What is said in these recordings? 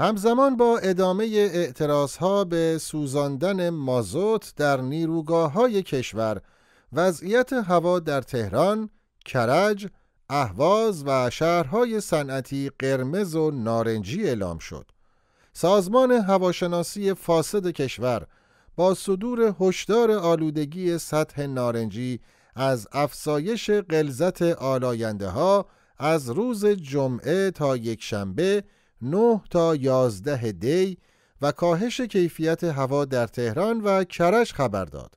همزمان با ادامه اعتراض ها به سوزاندن مازوت در نیروگاه های کشور وضعیت هوا در تهران، کرج، اهواز و شهرهای صنعتی قرمز و نارنجی اعلام شد. سازمان هواشناسی فاسد کشور با صدور هشدار آلودگی سطح نارنجی از افسایش غلظت آلاینده ها از روز جمعه تا یکشنبه 9 تا 11 دی و کاهش کیفیت هوا در تهران و کرج خبر داد.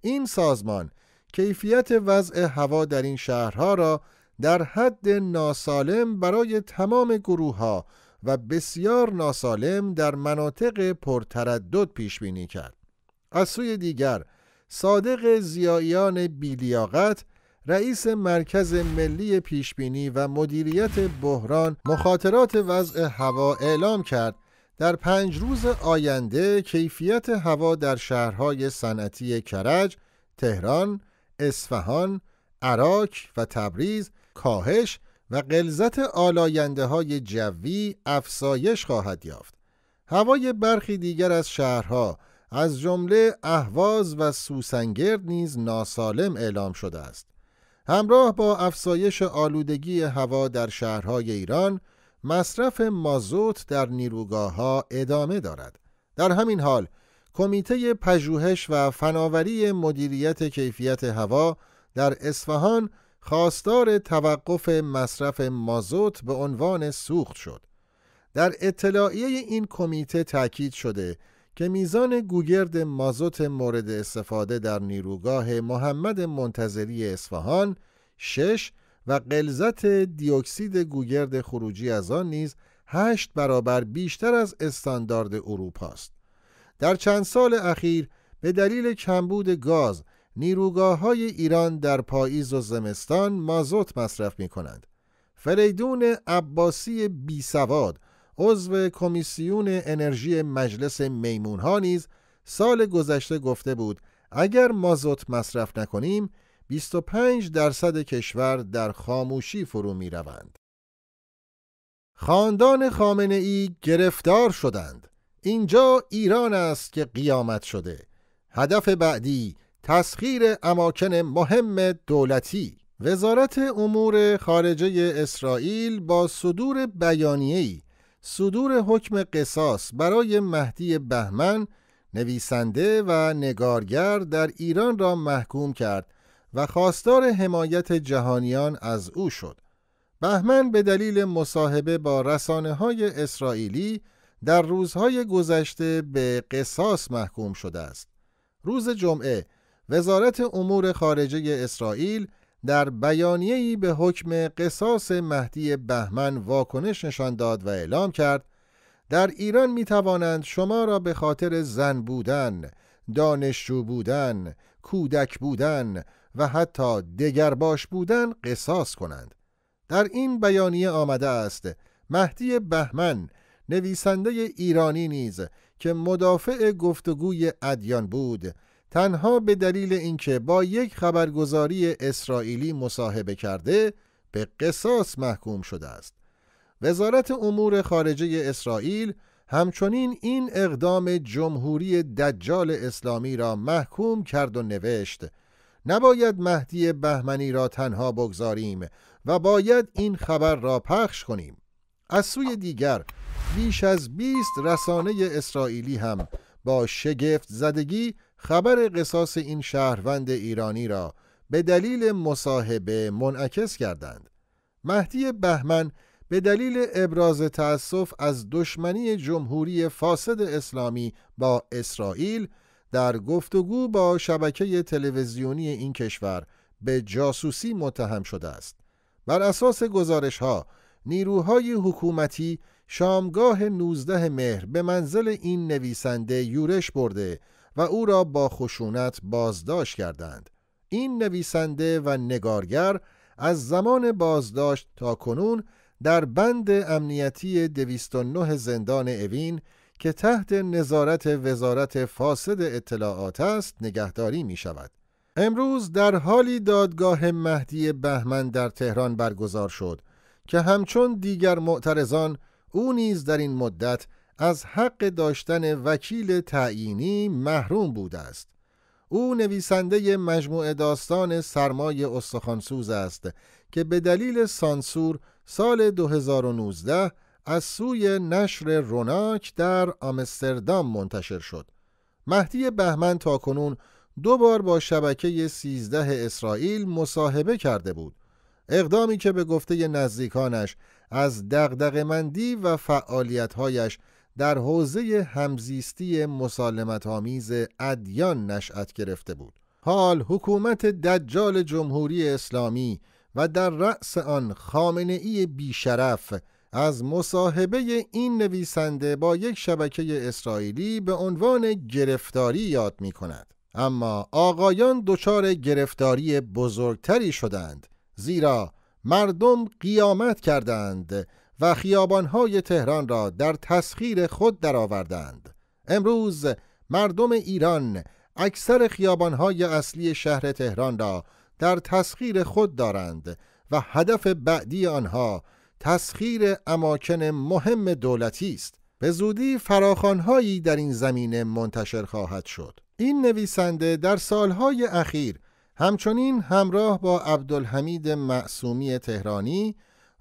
این سازمان کیفیت وضع هوا در این شهرها را در حد ناسالم برای تمام گروه ها و بسیار ناسالم در مناطق پرتردد پیش بینی کرد. از سوی دیگر صادق زیاییان بیلیاقت رئیس مرکز ملی پیشبینی و مدیریت بحران مخاطرات وضع هوا اعلام کرد در پنج روز آینده کیفیت هوا در شهرهای صنعتی کرج، تهران، اصفهان، عراق و تبریز کاهش و قلزت آلاینده های جوی افزایش خواهد یافت. هوای برخی دیگر از شهرها از جمله اهواز و سوسنگرد نیز ناسالم اعلام شده است. همراه با افزایش آلودگی هوا در شهرهای ایران مصرف مازوت در نیروگاه ها ادامه دارد در همین حال کمیته پژوهش و فناوری مدیریت کیفیت هوا در اصفهان خواستار توقف مصرف مازوت به عنوان سوخت شد در اطلاعیه این کمیته تاکید شده که میزان گوگرد مازوت مورد استفاده در نیروگاه محمد منتظری اصفهان شش و قلزت دیوکسید گوگرد خروجی از آن نیز هشت برابر بیشتر از استاندارد اروپا است. در چند سال اخیر به دلیل کمبود گاز نیروگاه های ایران در پاییز و زمستان مازوت مصرف می کنند. فریدون عباسی بی سواد عضو کمیسیون انرژی مجلس میمون ها نیز سال گذشته گفته بود اگر مازوت مصرف نکنیم 25 درصد کشور در خاموشی فرو می روند. خاندان خامنه ای گرفتار شدند. اینجا ایران است که قیامت شده. هدف بعدی تسخیر اماکن مهم دولتی وزارت امور خارجه اسرائیل با صدور بیانیه‌ای صدور حکم قصاص برای مهدی بهمن نویسنده و نگارگر در ایران را محکوم کرد و خواستار حمایت جهانیان از او شد. بهمن به دلیل مصاحبه با رسانه های اسرائیلی در روزهای گذشته به قصاص محکوم شده است. روز جمعه وزارت امور خارجه اسرائیل در بیانیه‌ای به حکم قصاص مهدی بهمن واکنش نشان داد و اعلام کرد در ایران می توانند شما را به خاطر زن بودن، دانشجو بودن، کودک بودن و حتی دگرباش بودن قصاص کنند. در این بیانیه آمده است مهدی بهمن نویسنده ایرانی نیز که مدافع گفتگوی ادیان بود تنها به دلیل اینکه با یک خبرگزاری اسرائیلی مصاحبه کرده به قصاص محکوم شده است. وزارت امور خارجه اسرائیل همچنین این اقدام جمهوری دجال اسلامی را محکوم کرد و نوشت نباید مهدی بهمنی را تنها بگذاریم و باید این خبر را پخش کنیم. از سوی دیگر بیش از 20 رسانه اسرائیلی هم با شگفت زدگی خبر قصاص این شهروند ایرانی را به دلیل مصاحبه منعکس کردند. مهدی بهمن به دلیل ابراز تأسف از دشمنی جمهوری فاسد اسلامی با اسرائیل در گفتگو با شبکه تلویزیونی این کشور به جاسوسی متهم شده است. بر اساس گزارش ها، نیروهای حکومتی شامگاه 19 مهر به منزل این نویسنده یورش برده و او را با خشونت بازداشت کردند این نویسنده و نگارگر از زمان بازداشت تا کنون در بند امنیتی 209 زندان اوین که تحت نظارت وزارت فاسد اطلاعات است نگهداری می شود. امروز در حالی دادگاه مهدی بهمن در تهران برگزار شد که همچون دیگر معترضان او نیز در این مدت از حق داشتن وکیل تعیینی محروم بوده است او نویسنده مجموعه داستان سرمای استخوانسوز است که به دلیل سانسور سال 2019 از سوی نشر روناک در آمستردام منتشر شد. مهدی بهمن تاکنون دو بار با شبکه 13 اسرائیل مصاحبه کرده بود. اقدامی که به گفته نزدیکانش از دغدغه‌مندی و فعالیت‌هایش در حوزه همزیستی مسالمت آمیز ادیان نشأت گرفته بود حال حکومت دجال جمهوری اسلامی و در رأس آن خامنه ای بیشرف از مصاحبه این نویسنده با یک شبکه اسرائیلی به عنوان گرفتاری یاد می کند. اما آقایان دچار گرفتاری بزرگتری شدند زیرا مردم قیامت کردند و خیابانهای تهران را در تسخیر خود درآوردند. امروز مردم ایران اکثر خیابانهای اصلی شهر تهران را در تسخیر خود دارند و هدف بعدی آنها تسخیر اماکن مهم دولتی است. به زودی فراخانهایی در این زمینه منتشر خواهد شد. این نویسنده در سالهای اخیر همچنین همراه با عبدالحمید معصومی تهرانی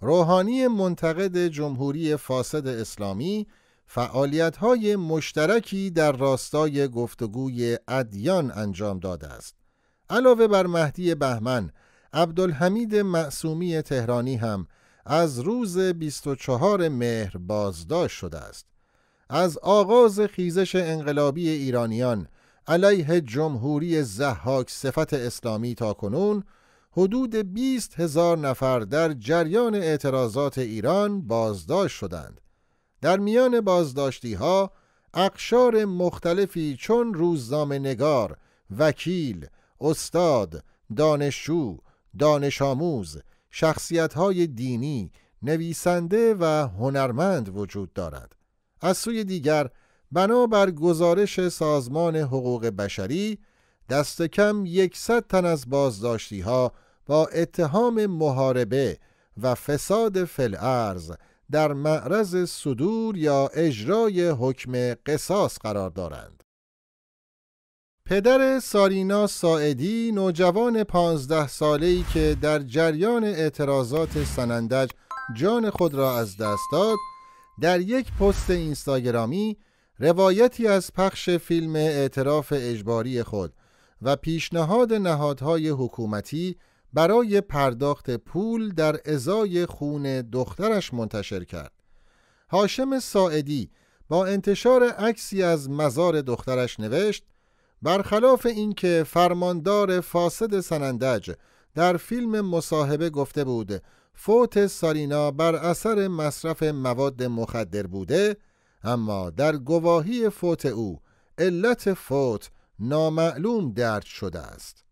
روحانی منتقد جمهوری فاسد اسلامی فعالیت‌های مشترکی در راستای گفتگوی ادیان انجام داده است. علاوه بر مهدی بهمن، عبدالحمید معصومی تهرانی هم از روز 24 مهر بازداشت شده است. از آغاز خیزش انقلابی ایرانیان علیه جمهوری زحاک صفت اسلامی تا کنون حدود 20 هزار نفر در جریان اعتراضات ایران بازداشت شدند. در میان بازداشتی ها اقشار مختلفی چون روزنامه نگار، وکیل، استاد، دانشجو، دانش آموز، شخصیت های دینی، نویسنده و هنرمند وجود دارد. از سوی دیگر بنابر گزارش سازمان حقوق بشری دست کم 100 تن از بازداشتی ها با اتهام محاربه و فساد فلعرز در معرض صدور یا اجرای حکم قصاص قرار دارند. پدر سارینا ساعدی نوجوان پانزده ساله‌ای که در جریان اعتراضات سنندج جان خود را از دست داد در یک پست اینستاگرامی روایتی از پخش فیلم اعتراف اجباری خود و پیشنهاد نهادهای حکومتی برای پرداخت پول در ازای خون دخترش منتشر کرد. هاشم ساعدی با انتشار عکسی از مزار دخترش نوشت برخلاف اینکه فرماندار فاسد سنندج در فیلم مصاحبه گفته بود فوت سارینا بر اثر مصرف مواد مخدر بوده اما در گواهی فوت او علت فوت نامعلوم درد شده است